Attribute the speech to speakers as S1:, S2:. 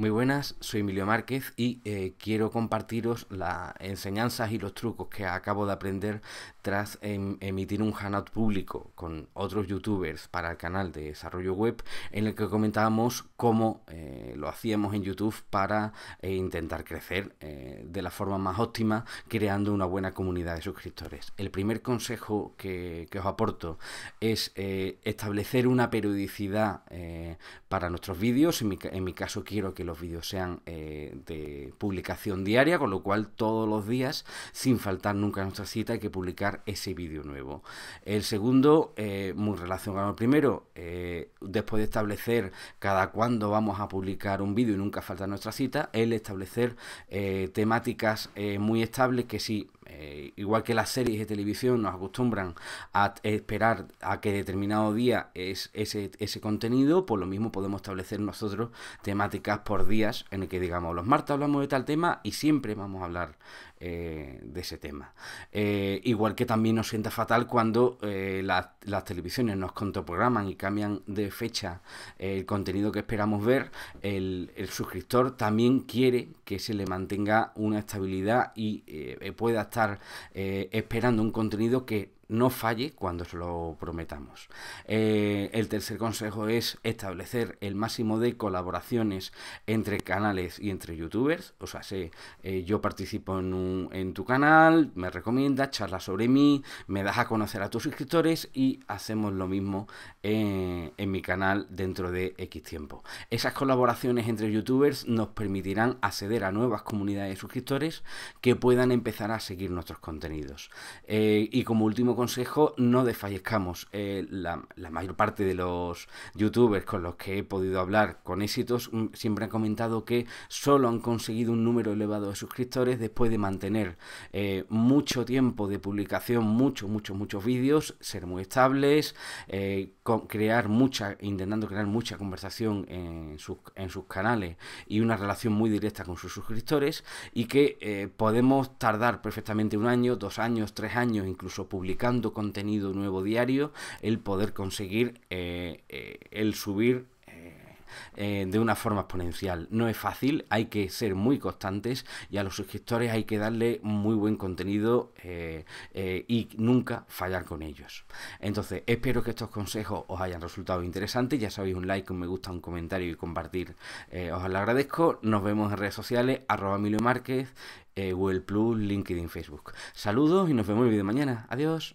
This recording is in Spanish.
S1: Muy buenas, soy Emilio Márquez y eh, quiero compartiros las enseñanzas y los trucos que acabo de aprender tras em, emitir un hangout público con otros youtubers para el canal de desarrollo web en el que comentábamos cómo eh, lo hacíamos en YouTube para eh, intentar crecer de la forma más óptima creando una buena comunidad de suscriptores. El primer consejo que, os aporto es establecer una periodicidad para nuestros vídeos, en mi, en mi caso quiero que lo los vídeos sean eh, de publicación diaria, con lo cual todos los días, sin faltar nunca nuestra cita, hay que publicar ese vídeo nuevo. El segundo, eh, muy relacionado al primero, eh, después de establecer cada cuándo vamos a publicar un vídeo y nunca falta nuestra cita, el establecer temáticas muy estables que si igual que las series de televisión nos acostumbran a esperar a que determinado día es ese, ese contenido, pues lo mismo podemos establecer nosotros temáticas por días en el que digamos, los martes hablamos de tal tema y siempre vamos a hablar eh, de ese tema. Eh, igual que también nos sienta fatal cuando eh, las televisiones nos contoprograman y cambian de fecha el contenido que esperamos ver, el, suscriptor también quiere que se le mantenga una estabilidad y pueda estar esperando un contenido que no falle cuando se lo prometamos. Eh, el tercer consejo es establecer el máximo de colaboraciones entre canales y entre youtubers. O sea, sé, eh, yo participo en, tu canal, me recomiendas, charlas sobre mí, me das a conocer a tus suscriptores y hacemos lo mismo en, mi canal dentro de X tiempo. Esas colaboraciones entre youtubers nos permitirán acceder a nuevas comunidades de suscriptores que puedan empezar a seguir nuestros contenidos. Eh, y como último consejo, no desfallezcamos. Eh, la, mayor parte de los youtubers con los que he podido hablar con éxitos mm, siempre han comentado que solo han conseguido un número elevado de suscriptores después de mantener eh, mucho tiempo de publicación, muchos, muchos, muchos vídeos, ser muy estables, eh, crear mucha, intentando crear mucha conversación en sus, en sus canales y una relación muy directa con sus suscriptores y que podemos tardar perfectamente un año, dos años, tres años, incluso publicar contenido nuevo diario, el poder conseguir eh, eh, el subir eh, de una forma exponencial. No es fácil, hay que ser muy constantes y a los suscriptores hay que darle muy buen contenido y nunca fallar con ellos. Entonces, espero que estos consejos os hayan resultado interesantes. Ya sabéis, un like, un me gusta, un comentario y compartir. os lo agradezco. Nos vemos en redes sociales, arroba Márquez, eh, Google Plus, LinkedIn, Facebook. Saludos y nos vemos el vídeo mañana. Adiós.